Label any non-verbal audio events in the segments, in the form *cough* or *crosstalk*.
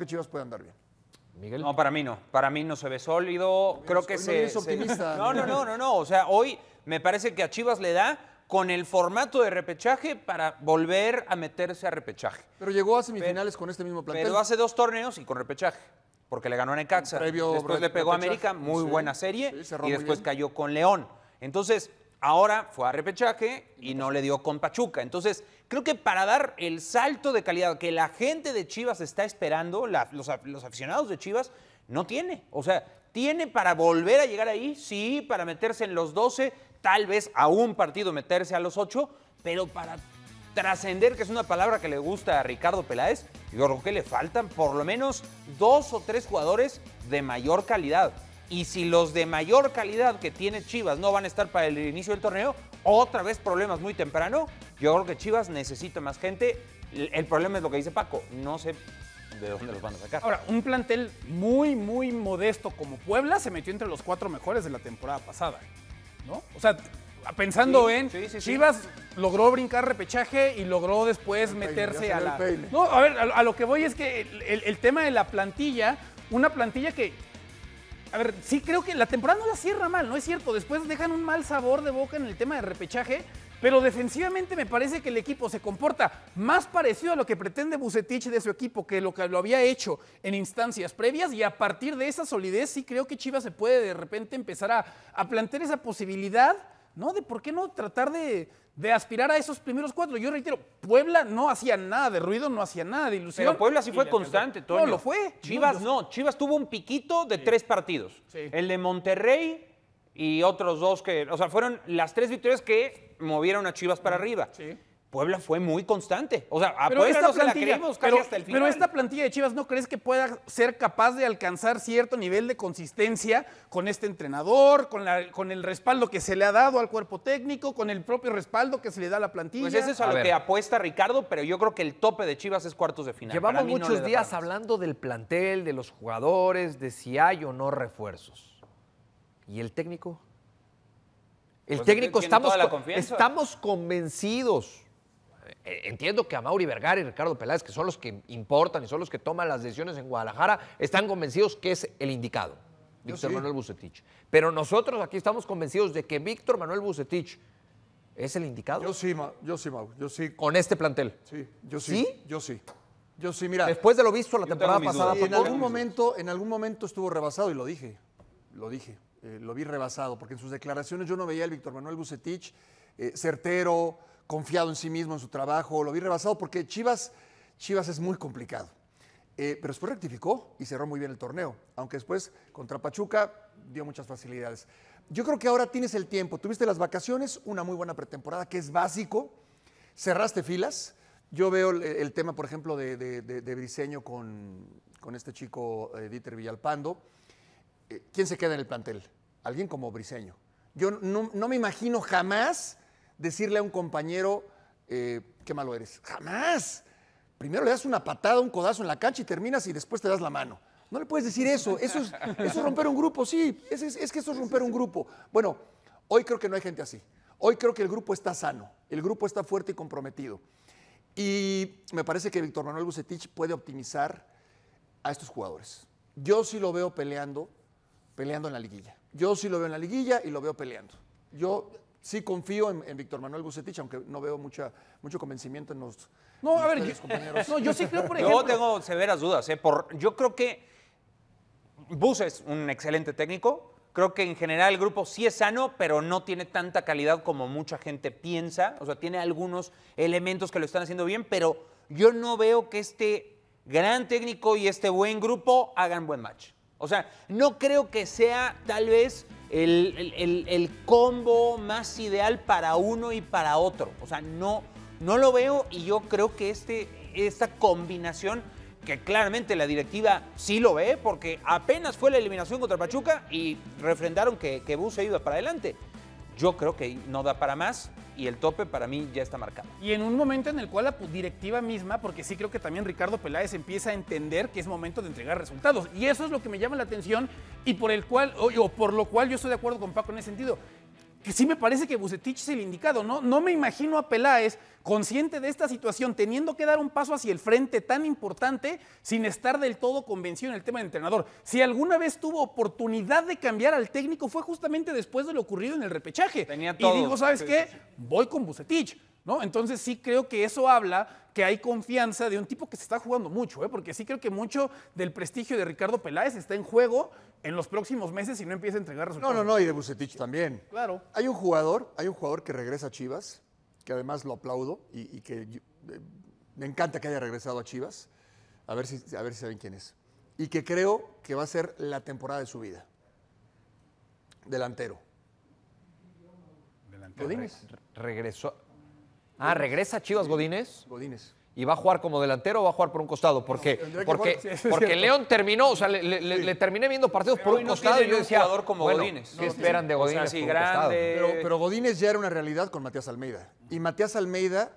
que Chivas puede andar bien. Miguel. No, para mí no. Para mí no se ve sólido. Creo que se, *laughs* no No, no, no, no, O sea, hoy me parece que a Chivas le da con el formato de repechaje para volver a meterse a repechaje. Pero llegó a semifinales con este mismo plantel. Pero hace dos torneos y con repechaje. Porque le ganó a Necaxa. Después le pegó a América, muy buena serie. y después cayó con León. Entonces, ahora fue a repechaje y no le dio con Pachuca. Entonces, creo que para dar el salto de calidad que la gente de Chivas está esperando, los, los aficionados de Chivas, no tiene. O sea, tiene para volver a llegar ahí, sí, para meterse en los 12, tal vez a un partido meterse a los 8, pero para trascender, que es una palabra que le gusta a Ricardo Peláez, yo creo que le faltan por lo menos dos o tres jugadores de mayor calidad. Y si los de mayor calidad que tiene Chivas no van a estar para el inicio del torneo, otra vez problemas muy temprano, yo creo que Chivas necesita más gente. El problema es lo que dice Paco, no sé de dónde los van a sacar. Ahora, un plantel muy, muy modesto como Puebla se metió entre los cuatro mejores de la temporada pasada, ¿no? O sea, pensando en Chivas logró brincar repechaje y logró después meterse a la... No, a ver, a, lo que voy es que el tema de la plantilla, una plantilla que a ver, sí creo que la temporada no la cierra mal, ¿no es cierto? Después dejan un mal sabor de boca en el tema de repechaje, pero defensivamente me parece que el equipo se comporta más parecido a lo que pretende Bucetich de su equipo que lo que lo había hecho en instancias previas y a partir de esa solidez sí creo que Chivas se puede de repente empezar a, plantear esa posibilidad, ¿no? De por qué no tratar de, aspirar a esos primeros cuatro. Yo reitero, Puebla no hacía nada de ruido, no hacía nada de ilusión. Pero Puebla sí fue constante, todo No, lo fue. Chivas no, Chivas tuvo un piquito de tres partidos. El de Monterrey, y otros dos que, o sea, fueron las tres victorias que movieron a Chivas para arriba. Sí. Puebla fue muy constante. O sea, pero apuesta esta plantilla, final. Pero esta plantilla de Chivas, ¿no crees que pueda ser capaz de alcanzar cierto nivel de consistencia con este entrenador, con, la, con el respaldo que se le ha dado al cuerpo técnico, con el propio respaldo que se le da a la plantilla? Pues eso es a, lo que apuesta Ricardo, pero yo creo que el tope de Chivas es cuartos de final. Llevamos muchos días hablando del plantel, de los jugadores, de si hay o no refuerzos. ¿Y el técnico? El pues técnico estamos, estamos convencidos. E, entiendo que a Mauri Vergara y Ricardo Peláez, que son los que importan y son los que toman las decisiones en Guadalajara, están convencidos que es el indicado, Víctor Manuel Bucetich. Pero nosotros aquí estamos convencidos de que Víctor Manuel Bucetich ¿Es el indicado? Yo sí, yo sí, Yo sí. ¿Con este plantel? Sí, yo sí. Yo sí. Yo sí, mira. Después de lo visto la temporada pasada. algún, momento, en algún momento estuvo rebasado y lo dije. Lo dije. Eh, lo vi rebasado, porque en sus declaraciones yo no veía al Víctor Manuel Bucetich eh, certero, confiado en sí mismo, en su trabajo, lo vi rebasado porque Chivas, Chivas es muy complicado. Eh, pero después rectificó y cerró muy bien el torneo, aunque después contra Pachuca dio muchas facilidades. Yo creo que ahora tienes el tiempo, tuviste las vacaciones, una muy buena pretemporada que es básico, cerraste filas. Yo veo el, tema, por ejemplo, de, Briseño con, este chico Dieter Villalpando eh, ¿quién se queda en el plantel? Alguien como Briseño. Yo no, me imagino jamás decirle a un compañero, eh, qué malo eres. Jamás. Primero le das una patada, un codazo en la cancha y terminas y después te das la mano. No le puedes decir eso. Eso es, romper un grupo, sí. Es, es, que eso es romper un grupo. Bueno, hoy creo que no hay gente así. Hoy creo que el grupo está sano, el grupo está fuerte y comprometido. Y me parece que Víctor Manuel Bucetich puede optimizar a estos jugadores. Yo sí lo veo peleando peleando en la liguilla. Yo sí lo veo en la liguilla y lo veo peleando. Yo sí confío en, Víctor Manuel Bucetich, aunque no veo mucha, mucho convencimiento en los, no, a ver, compañeros. yo sí creo, por *laughs* Yo tengo severas dudas. ¿eh? Por, yo creo que Bus es un excelente técnico. Creo que en general el grupo sí es sano, pero no tiene tanta calidad como mucha gente piensa. O sea, tiene algunos elementos que lo están haciendo bien, pero yo no veo que este gran técnico y este buen grupo hagan buen match. O sea, no creo que sea tal vez el, combo más ideal para uno y para otro. O sea, no, no lo veo y yo creo que este, esta combinación, que claramente la directiva sí lo ve, porque apenas fue la eliminación contra Pachuca y refrendaron que, que ha iba para adelante. Yo creo que no da para más y el tope para mí ya está marcado. Y en un momento en el cual la directiva misma, porque sí creo que también Ricardo Peláez empieza a entender que es momento de entregar resultados. Y eso es lo que me llama la atención y por el cual, por lo cual yo estoy de acuerdo con Paco en ese sentido que sí me parece que Bucetich es el indicado, ¿no? No me imagino a Peláez consciente de esta situación, teniendo que dar un paso hacia el frente tan importante sin estar del todo convencido en el tema de entrenador. Si alguna vez tuvo oportunidad de cambiar al técnico fue justamente después de lo ocurrido en el repechaje. Tenía Y digo, ¿sabes qué? Voy con Bucetich. ¿no? Entonces sí creo que eso habla que hay confianza de un tipo que se está jugando mucho, ¿eh? porque sí creo que mucho del prestigio de Ricardo Peláez está en juego en los próximos meses si no empieza a entregar resultados. No, no, no, y de Bucetich también. Claro. Hay un jugador, hay un jugador que regresa a Chivas, que además lo aplaudo y, que eh, me encanta que haya regresado a Chivas. A ver, si, a ver si saben quién es. Y que creo que va a ser la temporada de su vida. Delantero. Delantero. regresó, Ah, regresa Chivas Godínez. Godínez. ¿Y va a jugar como delantero o va a jugar por un costado? Porque, porque, León terminó, o sea, le, terminé viendo partidos por un costado y yo decía, jugador como Godínez. ¿qué esperan de Godínez? Pero, Godines Godínez ya era una realidad con Matías Almeida. Y Matías Almeida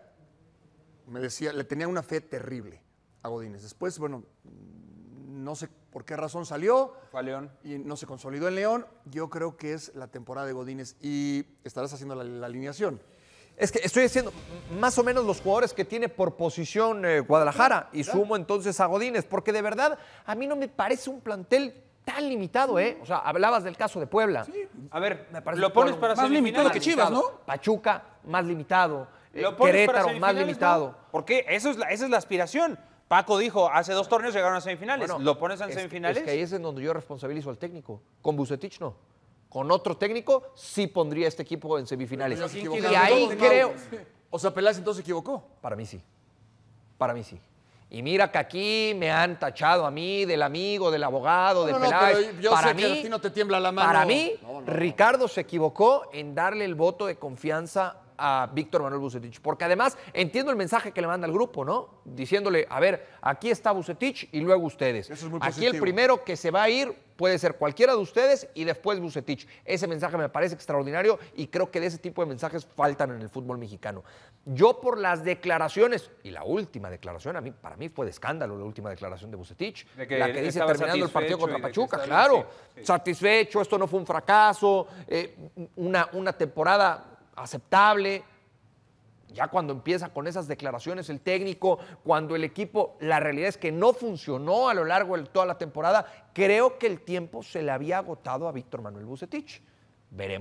me decía, le tenía una fe terrible a Godínez. Después, bueno, no sé por qué razón salió. Fue a León. Y no se consolidó en León. Yo creo que es la temporada de Godínez y estarás haciendo la alineación. Es que estoy diciendo más o menos los jugadores que tiene por posición eh, Guadalajara y sumo entonces a Godínez, porque de verdad a mí no me parece un plantel tan limitado, ¿eh? O sea, hablabas del caso de Puebla. Sí. A ver, me parece lo pones para más limitado que Chivas, ¿no? Pachuca, más limitado. Eh, Querétaro, más limitado. Porque eso es esa es la aspiración. Paco dijo, hace dos torneos llegaron a semifinales. ¿Lo pones en semifinales? Es que ahí es en donde yo responsabilizo al técnico. Con Bucetich no con otro técnico, sí pondría este equipo en semifinales. Y ahí creo. O sea, Peláez entonces se equivocó. Para mí sí. Para mí sí. Y mira que aquí me han tachado a mí del amigo, del abogado, de Peláez. yo para mí, que a ti no te tiembla la mano. Para mí, Ricardo se equivocó en darle el voto de confianza a Víctor Manuel Bucetich. Porque además entiendo el mensaje que le manda al grupo, ¿no? Diciéndole, a ver, aquí está Bucetich y luego ustedes. aquí el primero que se va a ir puede ser cualquiera de ustedes y después Bucetich. Ese mensaje me parece extraordinario y creo que de ese tipo de mensajes faltan en el fútbol mexicano. Yo por las declaraciones, y la última declaración, a mí, para mí fue de escándalo la última declaración de Bucetich, la que dice terminando el partido contra Pachuca, claro, satisfecho, esto no fue un fracaso, eh, una, una temporada aceptable. Ya cuando empieza con esas declaraciones el técnico, cuando el equipo, la realidad es que no funcionó a lo largo de toda la temporada, creo que el tiempo se le había agotado a Víctor Manuel Bucetich. Veremos.